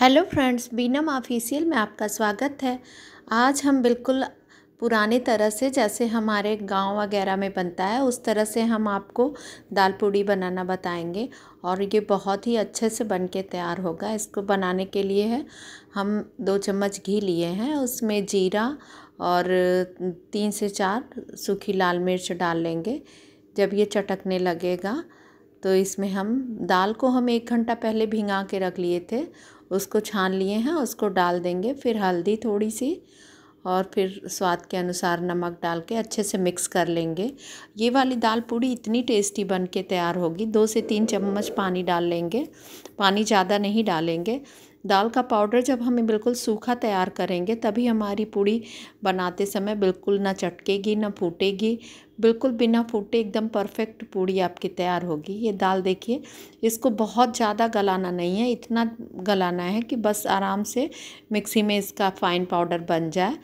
hello friends बीनम official में आपका स्वागत है आज हम बिल्कुल पुराने तरह से जैसे हमारे गांव वगैरह में बनता है उस तरह से हम आपको दाल पूड़ी बनाना बताएंगे और ये बहुत ही अच्छे से बन के तैयार होगा इसको बनाने के लिए है हम दो चम्मच घी लिए हैं उसमें जीरा और तीन से चार सूखी लाल मिर्च डाल लेंगे जब ये चटकने लगेगा तो इसमें हम दाल को हम एक घंटा पहले भिंगा के रख लिए थे उसको छान लिए हैं उसको डाल देंगे फिर हल्दी थोड़ी सी और फिर स्वाद के अनुसार नमक डाल के अच्छे से मिक्स कर लेंगे ये वाली दाल पूड़ी इतनी टेस्टी बन के तैयार होगी दो से तीन चम्मच पानी डाल लेंगे पानी ज़्यादा नहीं डालेंगे दाल का पाउडर जब हमें बिल्कुल सूखा तैयार करेंगे तभी हमारी पूड़ी बनाते समय बिल्कुल ना चटकेगी ना फूटेगी बिल्कुल बिना फूटे एकदम परफेक्ट पूड़ी आपकी तैयार होगी ये दाल देखिए इसको बहुत ज़्यादा गलाना नहीं है इतना गलाना है कि बस आराम से मिक्सी में इसका फ़ाइन पाउडर बन जाए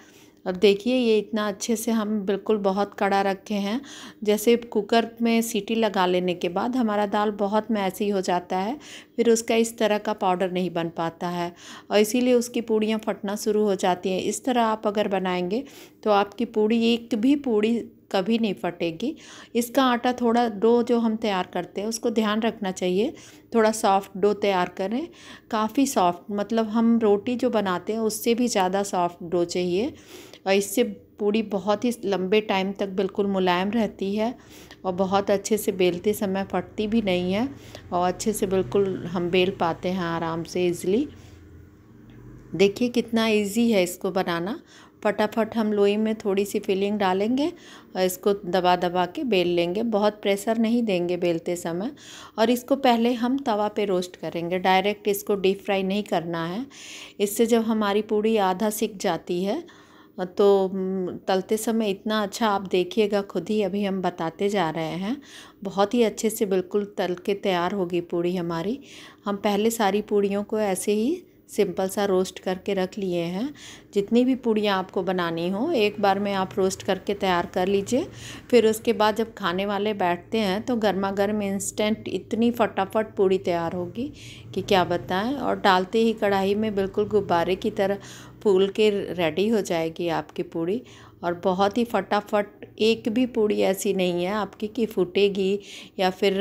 अब देखिए ये इतना अच्छे से हम बिल्कुल बहुत कड़ा रखे हैं जैसे कुकर में सीटी लगा लेने के बाद हमारा दाल बहुत मैसी हो जाता है फिर उसका इस तरह का पाउडर नहीं बन पाता है और इसीलिए उसकी पूड़ियाँ फटना शुरू हो जाती हैं इस तरह आप अगर बनाएंगे तो आपकी पूड़ी एक भी पूड़ी कभी नहीं फटेगी इसका आटा थोड़ा डो जो हम तैयार करते हैं उसको ध्यान रखना चाहिए थोड़ा सॉफ्ट डो तैयार करें काफ़ी सॉफ्ट मतलब हम रोटी जो बनाते हैं उससे भी ज़्यादा सॉफ्ट डो चाहिए और इससे पूड़ी बहुत ही लंबे टाइम तक बिल्कुल मुलायम रहती है और बहुत अच्छे से बेलते समय फटती भी नहीं है और अच्छे से बिल्कुल हम बेल पाते हैं आराम से इजली देखिए कितना इजी है इसको बनाना फटाफट हम लोई में थोड़ी सी फिलिंग डालेंगे और इसको दबा दबा के बेल लेंगे बहुत प्रेशर नहीं देंगे बेलते समय और इसको पहले हम तवा पे रोस्ट करेंगे डायरेक्ट इसको डीप फ्राई नहीं करना है इससे जब हमारी पूड़ी आधा सिक जाती है तो तलते समय इतना अच्छा आप देखिएगा खुद ही अभी हम बताते जा रहे हैं बहुत ही अच्छे से बिल्कुल तल के तैयार होगी पूड़ी हमारी हम पहले सारी पूड़ियों को ऐसे ही सिंपल सा रोस्ट करके रख लिए हैं जितनी भी पूड़ियाँ आपको बनानी हो एक बार में आप रोस्ट करके तैयार कर लीजिए फिर उसके बाद जब खाने वाले बैठते हैं तो गर्मा गर्म इंस्टेंट इतनी फटाफट पूड़ी तैयार होगी कि क्या बताएं और डालते ही कढ़ाई में बिल्कुल गुब्बारे की तरह फूल के रेडी हो जाएगी आपकी पूड़ी और बहुत ही फटाफट एक भी पूड़ी ऐसी नहीं है आपकी कि फूटेगी या फिर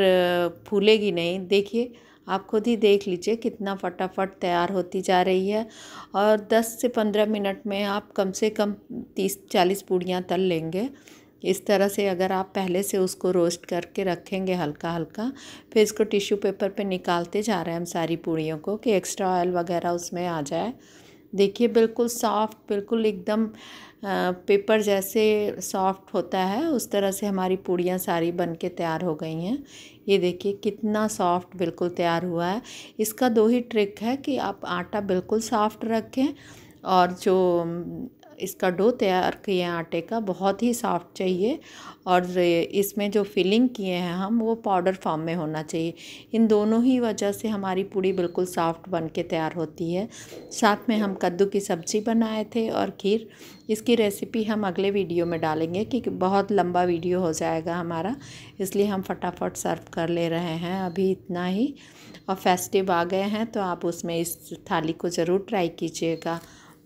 फूलेगी नहीं देखिए आप खुद ही देख लीजिए कितना फटाफट तैयार होती जा रही है और 10 से 15 मिनट में आप कम से कम 30-40 पूड़ियाँ तल लेंगे इस तरह से अगर आप पहले से उसको रोस्ट करके रखेंगे हल्का हल्का फिर इसको टिश्यू पेपर पे निकालते जा रहे हैं हम सारी पूड़ियों को कि एक्स्ट्रा ऑयल वगैरह उसमें आ जाए देखिए बिल्कुल सॉफ्ट बिल्कुल एकदम पेपर जैसे सॉफ्ट होता है उस तरह से हमारी पूड़ियाँ सारी बन के तैयार हो गई हैं ये देखिए कितना सॉफ्ट बिल्कुल तैयार हुआ है इसका दो ही ट्रिक है कि आप आटा बिल्कुल सॉफ्ट रखें और जो इसका डो तैयार किए हैं आटे का बहुत ही सॉफ्ट चाहिए और इसमें जो फिलिंग किए हैं हम वो पाउडर फॉर्म में होना चाहिए इन दोनों ही वजह से हमारी पूड़ी बिल्कुल सॉफ्ट बन के तैयार होती है साथ में हम कद्दू की सब्ज़ी बनाए थे और खीर इसकी रेसिपी हम अगले वीडियो में डालेंगे कि बहुत लंबा वीडियो हो जाएगा हमारा इसलिए हम फटाफट सर्व कर ले रहे हैं अभी इतना ही और फेस्टिव आ गए हैं तो आप उसमें इस थाली को ज़रूर ट्राई कीजिएगा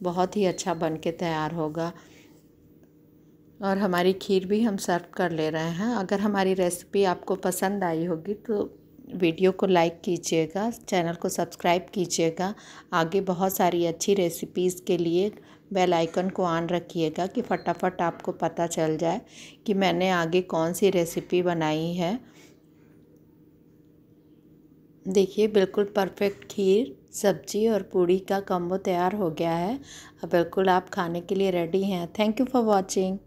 बहुत ही अच्छा बन के तैयार होगा और हमारी खीर भी हम सर्व कर ले रहे हैं अगर हमारी रेसिपी आपको पसंद आई होगी तो वीडियो को लाइक कीजिएगा चैनल को सब्सक्राइब कीजिएगा आगे बहुत सारी अच्छी रेसिपीज़ के लिए बेल आइकन को ऑन रखिएगा कि फटाफट आपको पता चल जाए कि मैंने आगे कौन सी रेसिपी बनाई है देखिए बिल्कुल परफेक्ट खीर सब्जी और पूड़ी का कम्बो तैयार हो गया है अब बिल्कुल आप खाने के लिए रेडी हैं थैंक यू फॉर वॉचिंग